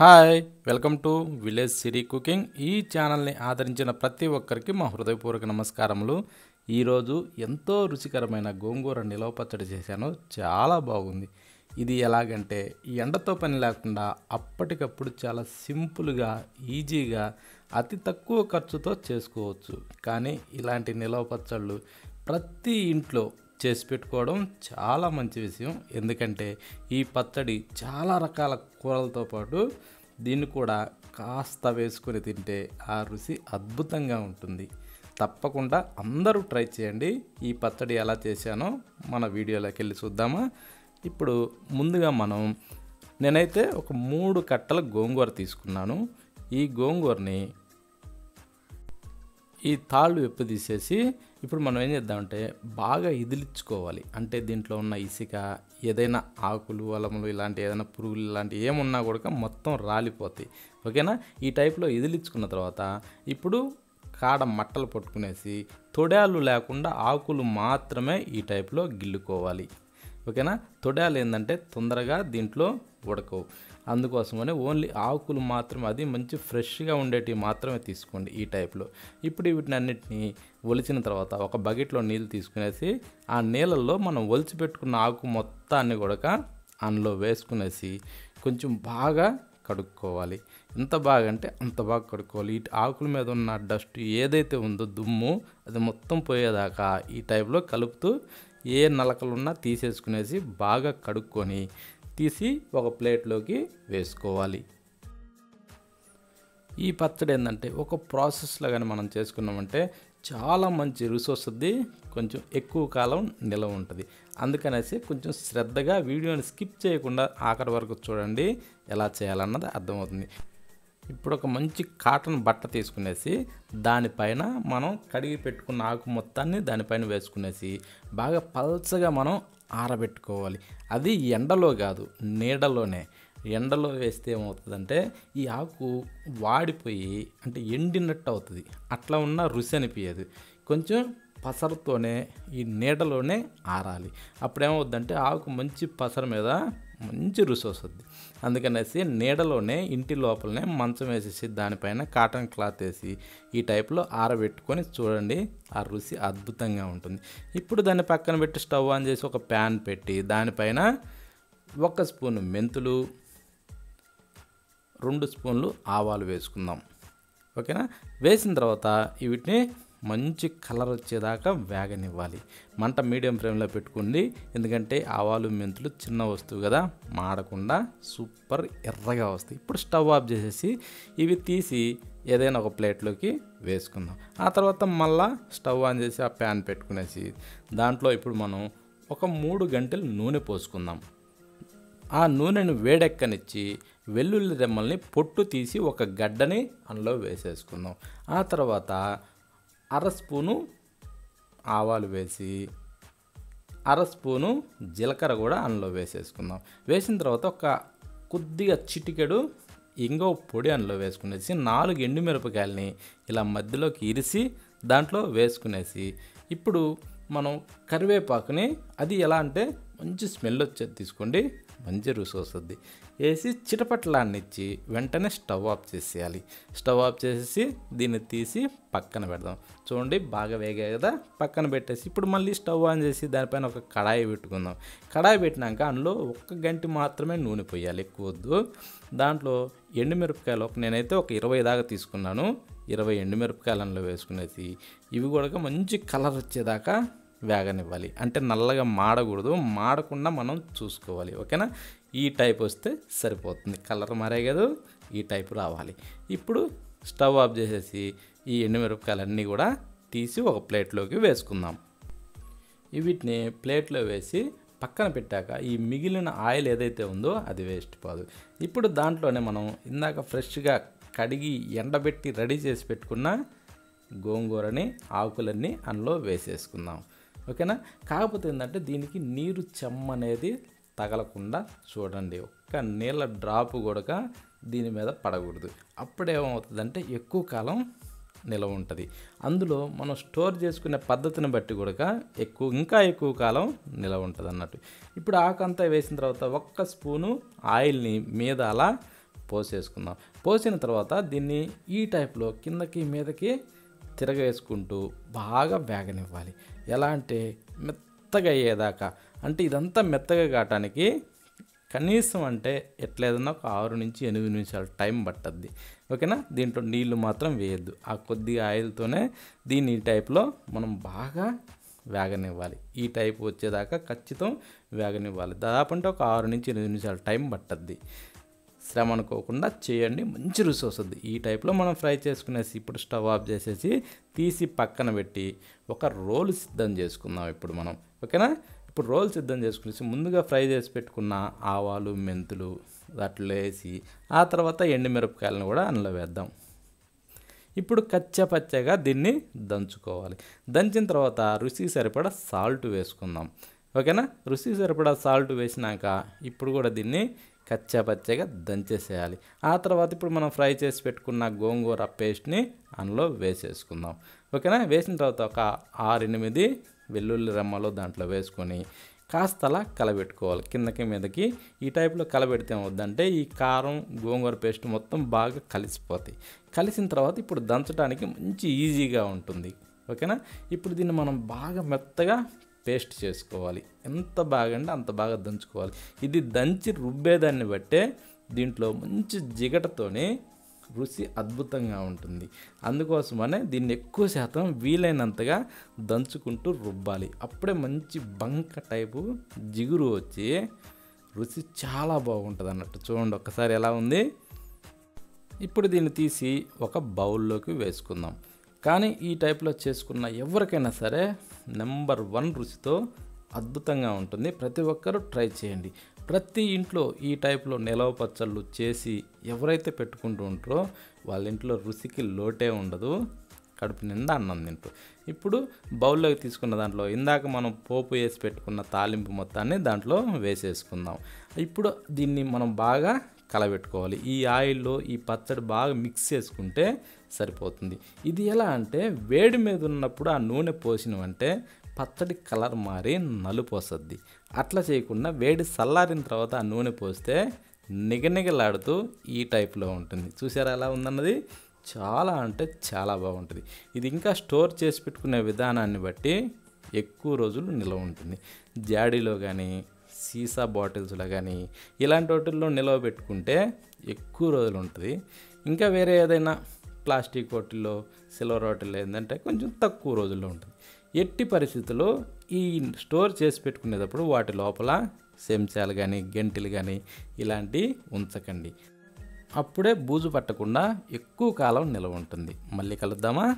hi welcome to village Siri cooking ఈ ఛానల్ని ఆదరించిన ప్రతి ఒక్కరికి మా హృదయపూర్వక నమస్కారములు ఈరోజు ఎంతో రుచికరమైన గోంగూర నిలవ పచ్చడి చేశాను చాలా బాగుంది ఇది ఎలాగంటే ఎండతో పని లేకుండా అప్పటికప్పుడు చాలా సింపుల్గా ఈజీగా అతి తక్కువ ఖర్చుతో చేసుకోవచ్చు కానీ ఇలాంటి నిలవ పచ్చళ్ళు ప్రతి ఇంట్లో చేసి పెట్టుకోవడం చాలా మంచి విషయం ఎందుకంటే ఈ పచ్చడి చాలా రకాల కూరలతో పాటు దీన్ని కూడా కాస్త వేసుకొని తింటే ఆ రుచి అద్భుతంగా ఉంటుంది తప్పకుండా అందరూ ట్రై చేయండి ఈ పచ్చడి ఎలా చేశానో మన వీడియోలోకి వెళ్ళి చూద్దామా ఇప్పుడు ముందుగా మనం నేనైతే ఒక మూడు కట్టల గోంగూర తీసుకున్నాను ఈ గోంగూరని ఈ తాళ్ళు తీసేసి ఇప్పుడు మనం ఏం చేద్దామంటే బాగా ఇదిలించుకోవాలి అంటే దీంట్లో ఉన్న ఇసుక ఏదైనా ఆకులు అలములు ఇలాంటి ఏదైనా పురుగులు ఇలాంటివి ఏమున్నా కూడా మొత్తం రాలిపోతాయి ఓకేనా ఈ టైప్లో ఇదిలించుకున్న తర్వాత ఇప్పుడు కాడ మట్టలు పట్టుకునేసి తొడాలు లేకుండా ఆకులు మాత్రమే ఈ టైప్లో గిల్లుకోవాలి ఓకేనా తొడాలు ఏంటంటే తొందరగా దీంట్లో ఉడకవు అందుకోసమనే ఓన్లీ ఆకులు మాత్రం అది మంచి ఫ్రెష్గా ఉండేటివి మాత్రమే తీసుకోండి ఈ టైప్లో ఇప్పుడు వీటిని అన్నిటిని ఒలిచిన తర్వాత ఒక బకెట్లో నీళ్ళు తీసుకునేసి ఆ నీళ్ళల్లో మనం ఒలిచిపెట్టుకున్న పెట్టుకున్న ఆకు మొత్తాన్ని కూడా అందులో వేసుకునేసి కొంచెం బాగా కడుక్కోవాలి ఎంత బాగా అంటే అంత బాగా కడుక్కోవాలి ఈ ఆకుల మీద ఉన్న డస్ట్ ఏదైతే ఉందో దుమ్ము అది మొత్తం పోయేదాకా ఈ టైప్లో కలుపుతూ ఏ నలకలున్నా తీసేసుకునేసి బాగా కడుక్కొని తీసి ఒక ప్లేట్లోకి వేసుకోవాలి ఈ పచ్చడి ఏంటంటే ఒక ప్రాసెస్లో కానీ మనం చేసుకున్నామంటే చాలా మంచి రుచి వస్తుంది కొంచెం ఎక్కువ కాలం నిలవ ఉంటుంది అందుకనేసి కొంచెం శ్రద్ధగా వీడియోని స్కిప్ చేయకుండా ఆఖరి వరకు చూడండి ఎలా చేయాలన్నది అర్థమవుతుంది ఇప్పుడు ఒక మంచి కాటన్ బట్ట తీసుకునేసి దానిపైన మనం కడిగి పెట్టుకున్న ఆకు మొత్తాన్ని దానిపైన వేసుకునేసి బాగా పల్చగా మనం ఆరబెట్టుకోవాలి అది ఎండలో కాదు నీడలోనే ఎండలో వేస్తే ఏమవుతుందంటే ఈ ఆకు వాడిపోయి అంటే ఎండినట్టు అవుతుంది అట్లా ఉన్న రుచి అనిపించదు కొంచెం పసరుతోనే ఈ నీడలోనే ఆరాలి అప్పుడేమవుతుందంటే ఆకు మంచి పసర మీద మంచి రుసి వస్తుంది అందుకనేసి నీడలోనే ఇంటి లోపలనే మంచం వేసేసి దానిపైన కాటన్ క్లాత్ వేసి ఈ టైప్లో ఆరబెట్టుకొని చూడండి ఆ రుచి అద్భుతంగా ఉంటుంది ఇప్పుడు దాన్ని పక్కన పెట్టి స్టవ్ ఆన్ చేసి ఒక ప్యాన్ పెట్టి దానిపైన ఒక స్పూన్ మెంతులు రెండు స్పూన్లు ఆవాలు వేసుకుందాం ఓకేనా వేసిన తర్వాత వీటిని మంచి కలర్ వచ్చేదాకా వేగనివ్వాలి మంట మీడియం ఫ్లేమ్లో పెట్టుకోండి ఎందుకంటే ఆవాలు మెంతులు చిన్న వస్తువు కదా మాడకుండా సూపర్ ఎర్రగా వస్తాయి ఇప్పుడు స్టవ్ ఆఫ్ చేసేసి ఇవి తీసి ఏదైనా ఒక ప్లేట్లోకి వేసుకుందాం ఆ తర్వాత మళ్ళా స్టవ్ ఆన్ చేసి ఆ ప్యాన్ పెట్టుకునేసి దాంట్లో ఇప్పుడు మనం ఒక మూడు గంటలు నూనె పోసుకుందాం ఆ నూనెను వేడెక్కనిచ్చి వెల్లుల్లి రెమ్మల్ని పొట్టు తీసి ఒక గడ్డని అందులో వేసేసుకుందాం ఆ తర్వాత అర స్పూను ఆవాలు వేసి అర స్పూను జీలకర్ర కూడా అందులో వేసేసుకుందాం వేసిన తర్వాత ఒక కొద్దిగా చిటికెడు ఇంగో పొడి అందులో వేసుకునేసి నాలుగు ఎండుమిరపకాయలని ఇలా మధ్యలోకి ఇరిసి దాంట్లో వేసుకునేసి ఇప్పుడు మనం కరివేపాకుని అది ఎలా అంటే మంచి స్మెల్ వచ్చేది తీసుకోండి మంచి రుచి వస్తుంది వేసి చిటపట్లాన్నిచ్చి వెంటనే స్టవ్ ఆఫ్ చేసేయాలి స్టవ్ ఆఫ్ చేసేసి దీన్ని తీసి పక్కన పెడదాం చూడండి బాగా వేగాయి కదా పక్కన పెట్టేసి ఇప్పుడు మళ్ళీ స్టవ్ ఆన్ చేసి దానిపైన ఒక కడాయి పెట్టుకుందాం కడాయి పెట్టినాక అందులో ఒక్క గంటి మాత్రమే నూనె పోయాలి ఎక్కువ వద్దు దాంట్లో ఎండుమిరపకాయలు ఒక నేనైతే ఒక ఇరవై దాకా తీసుకున్నాను ఇరవై ఎండుమిరపకాయలు అందులో వేసుకునేసి ఇవి కూడా మంచి కలర్ వచ్చేదాకా వేగనివ్వాలి అంటే నల్లగా మాడకూడదు మాడకుండా మనం చూసుకోవాలి ఓకేనా ఈ టైప్ వస్తే సరిపోతుంది కలర్ మారే కదా ఈ టైప్ రావాలి ఇప్పుడు స్టవ్ ఆఫ్ చేసేసి ఈ ఎండుమిరపకాయలన్నీ కూడా తీసి ఒక ప్లేట్లోకి వేసుకుందాం వీటిని ప్లేట్లో వేసి పక్కన పెట్టాక ఈ మిగిలిన ఆయిల్ ఏదైతే ఉందో అది వేస్ట్ పోదు ఇప్పుడు దాంట్లోనే మనం ఇందాక ఫ్రెష్గా కడిగి ఎండబెట్టి రెడీ చేసి పెట్టుకున్న గోంగూరని ఆకులన్నీ అందులో వేసేసుకుందాం ఓకేనా కాకపోతే ఏంటంటే దీనికి నీరు చెమ్మ అనేది తగలకుండా చూడండి ఒక్క నీళ్ళ డ్రాప్ కూడా దీని మీద పడకూడదు అప్పుడేమవుతుందంటే ఎక్కువ కాలం నిలవ ఉంటుంది అందులో మనం స్టోర్ చేసుకునే పద్ధతిని బట్టి కూడా ఎక్కువ ఇంకా ఎక్కువ కాలం నిలవ ఉంటుంది అన్నట్టు ఇప్పుడు ఆకంతా వేసిన తర్వాత ఒక్క స్పూను ఆయిల్ని మీద అలా పోసేసుకుందాం పోసిన తర్వాత దీన్ని ఈ టైప్లో కిందకి మీదకి తిరగవేసుకుంటూ బాగా వేగనివ్వాలి ఎలా అంటే మెత్తగా అయ్యేదాకా అంటే ఇదంతా మెత్తగా కావటానికి కనీసం అంటే ఎట్లేదన్నా ఒక ఆరు నుంచి ఎనిమిది నిమిషాలు టైం పట్టద్ది ఓకేనా దీంట్లో నీళ్లు మాత్రం వేయద్దు ఆ కొద్దిగా ఆయిల్తోనే దీన్ని ఈ టైప్లో మనం బాగా వేగనివ్వాలి ఈ టైప్ వచ్చేదాకా ఖచ్చితం వేగనివ్వాలి దాదాపు అంటే ఒక ఆరు నుంచి ఎనిమిది నిమిషాలు టైం పట్టద్ది శ్రమ అనుకోకుండా చేయండి మంచి రుచి వస్తుంది ఈ టైప్లో మనం ఫ్రై చేసుకునేసి ఇప్పుడు స్టవ్ ఆఫ్ చేసేసి తీసి పక్కన పెట్టి ఒక రోల్ సిద్ధం చేసుకుందాం ఇప్పుడు మనం ఓకేనా ఇప్పుడు రోల్ సిద్ధం చేసుకునేసి ముందుగా ఫ్రై చేసి పెట్టుకున్న ఆవాలు మెంతులు అట్లా వేసి ఆ తర్వాత ఎండుమిరపకాయలను కూడా అందులో వేద్దాం ఇప్పుడు కచ్చపచ్చగా దీన్ని దంచుకోవాలి దంచిన తర్వాత రుచి సరిపడా సాల్ట్ వేసుకుందాం ఓకేనా రుచి సరిపడా సాల్ట్ వేసినాక ఇప్పుడు కూడా దీన్ని కచ్చాపచ్చగా దంచేసేయాలి ఆ తర్వాత ఇప్పుడు మనం ఫ్రై చేసి పెట్టుకున్న గోంగూర పేస్ట్ని అందులో వేసేసుకుందాం ఓకేనా వేసిన తర్వాత ఒక ఆరెనిమిది వెల్లుల్లి రెమ్మలు దాంట్లో వేసుకొని కాస్త అలా కలబెట్టుకోవాలి కిందకి మీదకి ఈ టైప్లో కలబెడితే వద్దంటే ఈ కారం గోంగూర పేస్ట్ మొత్తం బాగా కలిసిపోతాయి కలిసిన తర్వాత ఇప్పుడు దంచడానికి మంచి ఈజీగా ఉంటుంది ఓకేనా ఇప్పుడు దీన్ని మనం బాగా మెత్తగా పేస్ట్ చేసుకోవాలి ఎంత బాగా అంత బాగా దంచుకోవాలి ఇది దంచి రుబ్బేదాన్ని బట్టే దీంట్లో మంచి జిగటతోనే రుచి అద్భుతంగా ఉంటుంది అందుకోసమనే దీన్ని ఎక్కువ శాతం వీలైనంతగా దంచుకుంటూ రుబ్బాలి అప్పుడే మంచి బంక టైపు జిగురు వచ్చి రుచి చాలా బాగుంటుంది అన్నట్టు చూడండి ఒకసారి ఎలా ఉంది ఇప్పుడు దీన్ని తీసి ఒక బౌల్లోకి వేసుకుందాం కానీ ఈ టైప్లో చేసుకున్న ఎవరికైనా సరే నెంబర్ వన్ రుచితో అద్భుతంగా ఉంటుంది ప్రతి ఒక్కరూ ట్రై చేయండి ప్రతి ఇంట్లో ఈ టైప్లో నిలవ పచ్చళ్ళు చేసి ఎవరైతే పెట్టుకుంటూ ఉంటారో వాళ్ళ ఇంట్లో రుచికి లోటే ఉండదు కడుపు నిండా అన్నం తింటూ ఇప్పుడు బౌల్లోకి తీసుకున్న దాంట్లో ఇందాక మనం పోపు వేసి పెట్టుకున్న తాలింపు మొత్తాన్ని దాంట్లో వేసేసుకుందాం ఇప్పుడు దీన్ని మనం బాగా కలబెట్టుకోవాలి ఈ ఆయిల్లో ఈ పచ్చడి బాగా మిక్స్ చేసుకుంటే సరిపోతుంది ఇది ఎలా అంటే వేడి మీద ఉన్నప్పుడు ఆ నూనె పోసినవంటే పచ్చడి కలర్ మారి నలుపు వస్తుంది అట్లా చేయకుండా వేడి చల్లారిన తర్వాత ఆ నూనె పోస్తే నిగనిగలాడుతూ ఈ టైప్లో ఉంటుంది చూసారా ఎలా ఉందన్నది చాలా అంటే చాలా బాగుంటుంది ఇది ఇంకా స్టోర్ చేసి పెట్టుకునే విధానాన్ని బట్టి ఎక్కువ రోజులు నిల్వ ఉంటుంది జాడీలో కానీ సీసా బాటిల్స్లో కానీ ఇలాంటి వాటిల్లో నిల్వ పెట్టుకుంటే ఎక్కువ రోజులు ఉంటుంది ఇంకా వేరే ఏదైనా ప్లాస్టిక్ వాటిల్లో సిల్వర్ వాటిల్లో ఏంటంటే కొంచెం తక్కువ రోజుల్లో ఉంటుంది ఎట్టి పరిస్థితుల్లో ఈ స్టోర్ చేసి పెట్టుకునేటప్పుడు వాటి లోపల చెంచాలు కానీ గంటెలు కానీ ఇలాంటివి ఉంచకండి అప్పుడే బూజు పట్టకుండా ఎక్కువ కాలం నిలవ ఉంటుంది మళ్ళీ కలుద్దామా